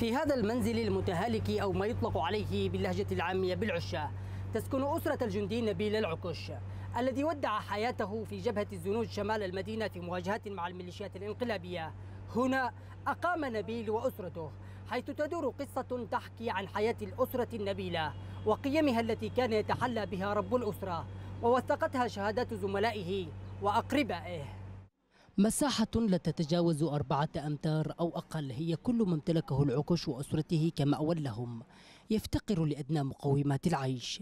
في هذا المنزل المتهالك أو ما يطلق عليه باللهجة العامية بالعشاء تسكن أسرة الجندي نبيل العكش الذي ودع حياته في جبهة الزنوج شمال المدينة في مواجهة مع الميليشيات الانقلابية هنا أقام نبيل وأسرته حيث تدور قصة تحكي عن حياة الأسرة النبيلة وقيمها التي كان يتحلى بها رب الأسرة ووثقتها شهادات زملائه وأقربائه مساحة لا تتجاوز أربعة أمتار أو أقل هي كل ما امتلكه العكش وأسرته كما لهم يفتقر لأدنى مقومات العيش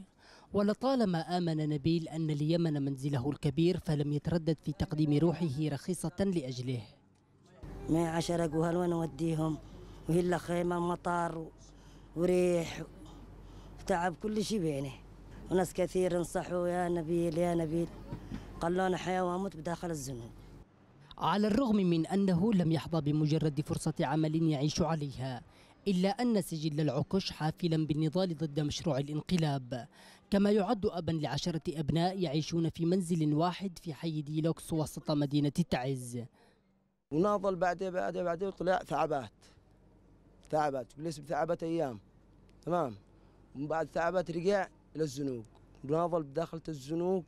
ولطالما آمن نبيل أن اليمن منزله الكبير فلم يتردد في تقديم روحه رخيصة لأجله ما عشر قهل ونوديهم وهي خيمة مطار وريح تعب كل شيء بينه وناس كثير انصحوا يا نبيل يا نبيل قالوا لنا حيوان موت بداخل الزنوب على الرغم من أنه لم يحظى بمجرد فرصة عمل يعيش عليها إلا أن سجل العكش حافلا بالنضال ضد مشروع الانقلاب كما يعد أبا لعشرة أبناء يعيشون في منزل واحد في حي ديلوكس وسط مدينة تعز وناضل بعدين بعدين بعدين طلع ثعبات ثعبات جلس بثعبات أيام تمام ومن بعد ثعبات رجع إلى الزنوق وناضل بداخلة الزنوق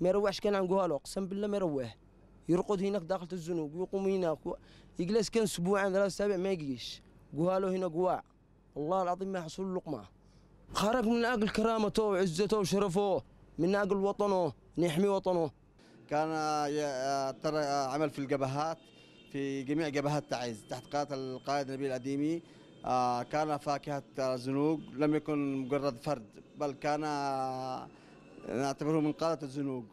ما يروحش كان عن قهاله أقسم بالله ما يروح يرقد هناك داخل الزنوق ويقوم هناك يجلس كان اسبوعين ثلاث اسابيع ما يجيش قوالوا هنا قواع والله العظيم ما حصل لقمه خرج من اجل كرامته وعزته وشرفه من اجل وطنه نحمي وطنه كان آه، آه، عمل في الجبهات في جميع جبهات تعز تحت قيادة القائد نبيل الأديمي آه، كان فاكهة الزنوق لم يكن مجرد فرد بل كان نعتبره من قادة الزنوق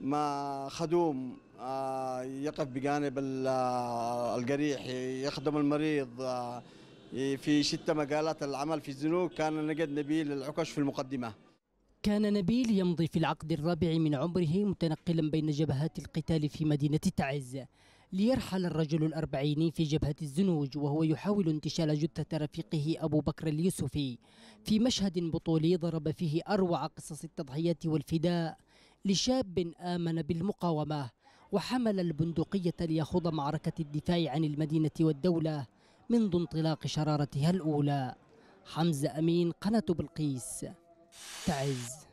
ما خدوم آه، يقف بجانب الجريح آه، يخدم المريض آه، في شتى مجالات العمل في الزنوج كان نجد نبيل العكش في المقدمة كان نبيل يمضي في العقد الرابع من عمره متنقلا بين جبهات القتال في مدينة تعز ليرحل الرجل الأربعيني في جبهة الزنوج وهو يحاول انتشال جثة رفيقه أبو بكر اليوسفي في مشهد بطولي ضرب فيه أروع قصص التضحيات والفداء لشاب آمن بالمقاومة وحمل البندقية ليخوض معركة الدفاع عن المدينة والدولة منذ انطلاق شرارتها الأولى حمزة أمين قناة بلقيس تعز